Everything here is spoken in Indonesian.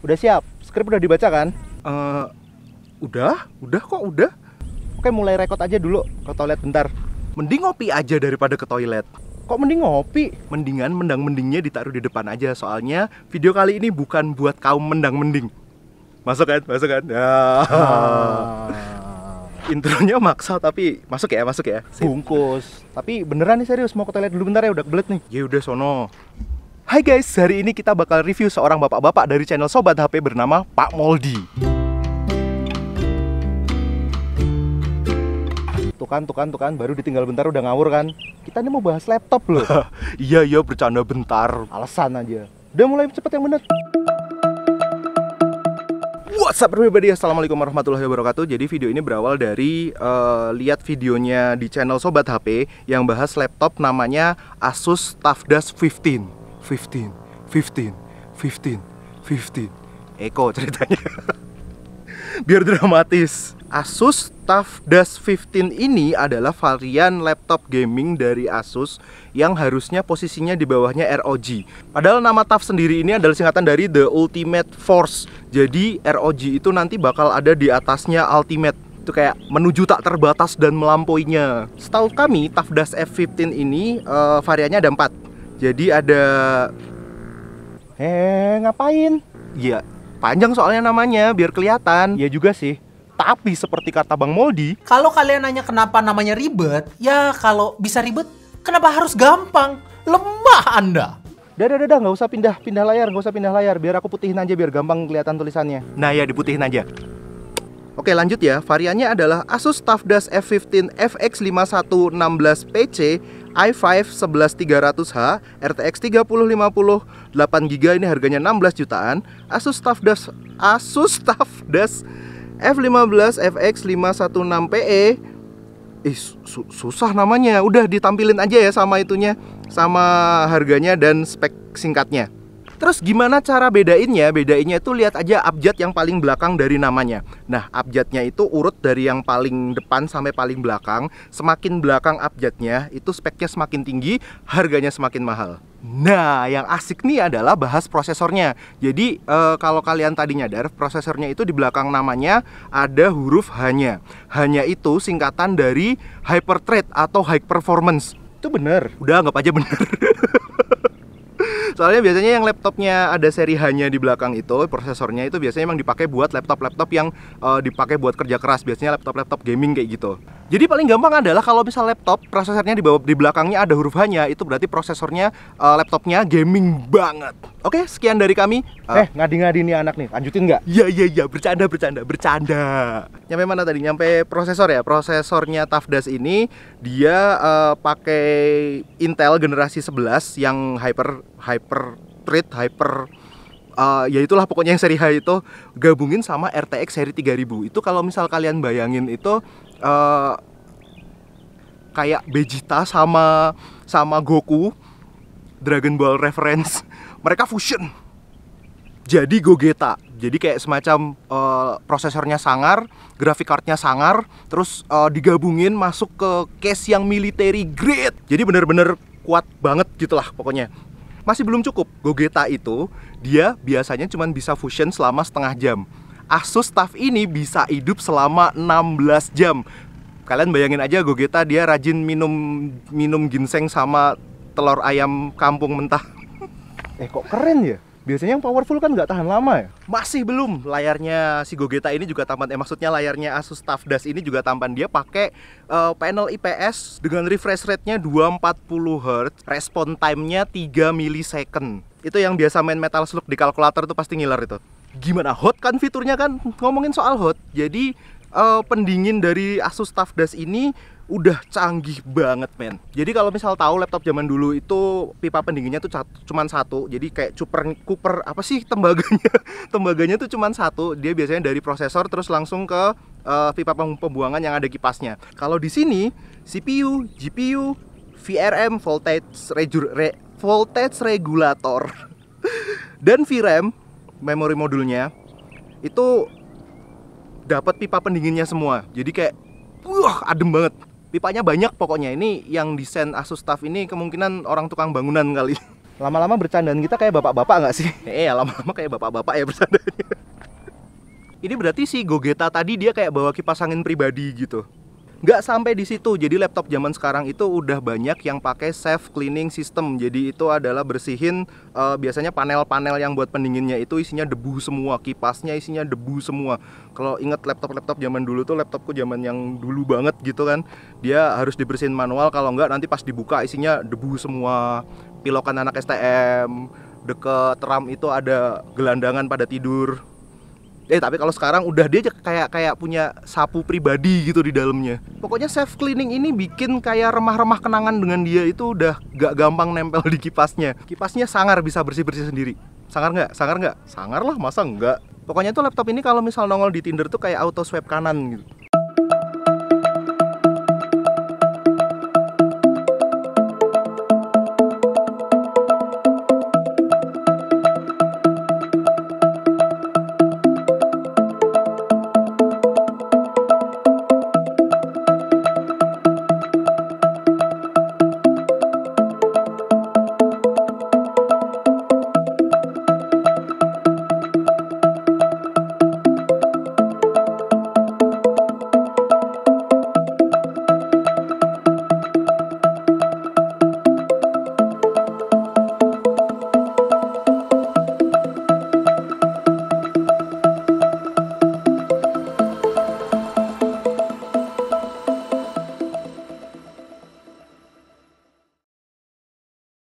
Udah siap? Skrip udah dibaca kan? Uh, udah, udah kok udah. Oke mulai rekod aja dulu ke toilet bentar. Mending ngopi aja daripada ke toilet. Kok mending ngopi? Mendingan mendang-mendingnya ditaruh di depan aja soalnya video kali ini bukan buat kaum mendang-mending. Masuk kan? Masuk kan? Ya. Ah. Intronya maksa tapi masuk ya, masuk ya. Bungkus. Tapi beneran nih serius mau ke toilet dulu bentar ya udah kebelet nih. Ya udah sono. Hai guys, hari ini kita bakal review seorang bapak-bapak dari channel Sobat HP bernama Pak Moldi. Tuh kan, tuh kan, tuh kan, baru ditinggal bentar udah ngawur kan? Kita ini mau bahas laptop loh. iya, iya, bercanda bentar. Alasan aja. Udah mulai cepet yang bener. What's up everybody, Assalamualaikum warahmatullahi wabarakatuh Jadi video ini berawal dari uh, lihat videonya di channel Sobat HP Yang bahas laptop namanya Asus TUFDAS 15 15, 15, 15, 15. Eko ceritanya. Biar dramatis. Asus TUF DAS 15 ini adalah varian laptop gaming dari Asus yang harusnya posisinya di bawahnya ROG. Padahal nama TUF sendiri ini adalah singkatan dari The Ultimate Force. Jadi ROG itu nanti bakal ada di atasnya Ultimate itu kayak menuju tak terbatas dan melampauinya. Setahu kami, TUF DAS F15 ini uh, variannya ada empat. Jadi ada Eh, ngapain? Iya, panjang soalnya namanya biar kelihatan. Iya juga sih. Tapi seperti kata Bang Moldi, kalau kalian nanya kenapa namanya ribet, ya kalau bisa ribet, kenapa harus gampang? Lemah Anda. Dadah, dadah, nggak usah pindah, pindah layar, nggak usah pindah layar. Biar aku putihin aja, biar gampang kelihatan tulisannya. Nah ya, diputihin aja. Oke lanjut ya, variannya adalah Asus TUF Das F15 FX5116PC i5 11300H RTX 3050 8GB ini harganya 16 jutaan Asus TUFDAS Asus TUFDAS F15 FX 516PE Ih su susah namanya Udah ditampilin aja ya sama itunya Sama harganya dan spek singkatnya Terus gimana cara bedainnya? Bedainnya itu lihat aja abjad yang paling belakang dari namanya. Nah, abjadnya itu urut dari yang paling depan sampai paling belakang. Semakin belakang abjadnya, itu speknya semakin tinggi, harganya semakin mahal. Nah, yang asik nih adalah bahas prosesornya. Jadi, e, kalau kalian tadi nyadar, prosesornya itu di belakang namanya ada huruf hanya. Hanya itu singkatan dari hyperthread atau high performance. Itu bener. Udah anggap aja bener. Soalnya biasanya yang laptopnya ada seri hanya di belakang itu, prosesornya itu biasanya emang dipakai buat laptop-laptop yang uh, dipakai buat kerja keras, biasanya laptop-laptop gaming kayak gitu. Jadi paling gampang adalah kalau misal laptop prosesornya di bawah di belakangnya ada huruf hanya, itu berarti prosesornya uh, laptopnya gaming banget. Oke, sekian dari kami. Uh, eh, ngadi-ngadi nih anak nih, lanjutin nggak? Iya iya iya, bercanda bercanda bercanda. Nyampe mana tadi? Nyampe prosesor ya. Prosesornya Tafdas ini dia uh, pakai Intel generasi 11 yang hyper hyper thread hyper uh, ya itulah pokoknya yang seri H itu gabungin sama RTX seri 3000 itu kalau misal kalian bayangin itu uh, kayak Vegeta sama sama Goku Dragon Ball reference mereka fusion jadi Gogeta jadi kayak semacam uh, prosesornya sangar grafik kartnya sangar terus uh, digabungin masuk ke case yang military grade jadi bener-bener kuat banget gitulah pokoknya masih belum cukup. Gogeta itu dia biasanya cuma bisa fusion selama setengah jam. Asus staff ini bisa hidup selama 16 jam. Kalian bayangin aja Gogeta dia rajin minum minum ginseng sama telur ayam kampung mentah. Eh kok keren ya? biasanya yang powerful kan nggak tahan lama ya? Masih belum. Layarnya si Gogeta ini juga tampan. Eh maksudnya layarnya Asus Tuf DAS ini juga tampan. Dia pakai uh, panel IPS dengan refresh rate-nya 240 Hz, respon time-nya 3 milisecond. Itu yang biasa main Metal Slug di kalkulator tuh pasti ngiler itu. Gimana hot kan fiturnya kan? Ngomongin soal hot. Jadi uh, pendingin dari Asus TUFDAS ini udah canggih banget men jadi kalau misal tahu laptop zaman dulu itu pipa pendinginnya tuh cuman satu jadi kayak cuper kuper apa sih tembaganya tembaganya tuh cuman satu dia biasanya dari prosesor terus langsung ke uh, pipa pembuangan yang ada kipasnya kalau di sini CPU GPU VRM voltage regu re voltage regulator dan VRAM memori modulnya itu dapat pipa pendinginnya semua. Jadi kayak wah adem banget. Pipanya banyak pokoknya. Ini yang desain Asus staff ini kemungkinan orang tukang bangunan kali. Lama-lama bercandaan kita kayak bapak-bapak nggak sih? Eh, lama-lama kayak bapak-bapak ya bercandanya. Ini berarti si Gogeta tadi dia kayak bawa kipas angin pribadi gitu. Nggak sampai di situ. Jadi laptop zaman sekarang itu udah banyak yang pakai self cleaning system. Jadi itu adalah bersihin uh, biasanya panel-panel yang buat pendinginnya itu isinya debu semua, kipasnya isinya debu semua. Kalau inget laptop-laptop zaman dulu tuh laptopku zaman yang dulu banget gitu kan. Dia harus dibersihin manual kalau nggak nanti pas dibuka isinya debu semua. Pilokan anak STM, deket ram itu ada gelandangan pada tidur eh tapi kalau sekarang udah dia kayak kayak punya sapu pribadi gitu di dalamnya pokoknya self cleaning ini bikin kayak remah-remah kenangan dengan dia itu udah gak gampang nempel di kipasnya kipasnya sangar bisa bersih bersih sendiri sangar nggak sangar nggak sangar lah masa nggak pokoknya tuh laptop ini kalau misal nongol di Tinder tuh kayak auto swipe kanan gitu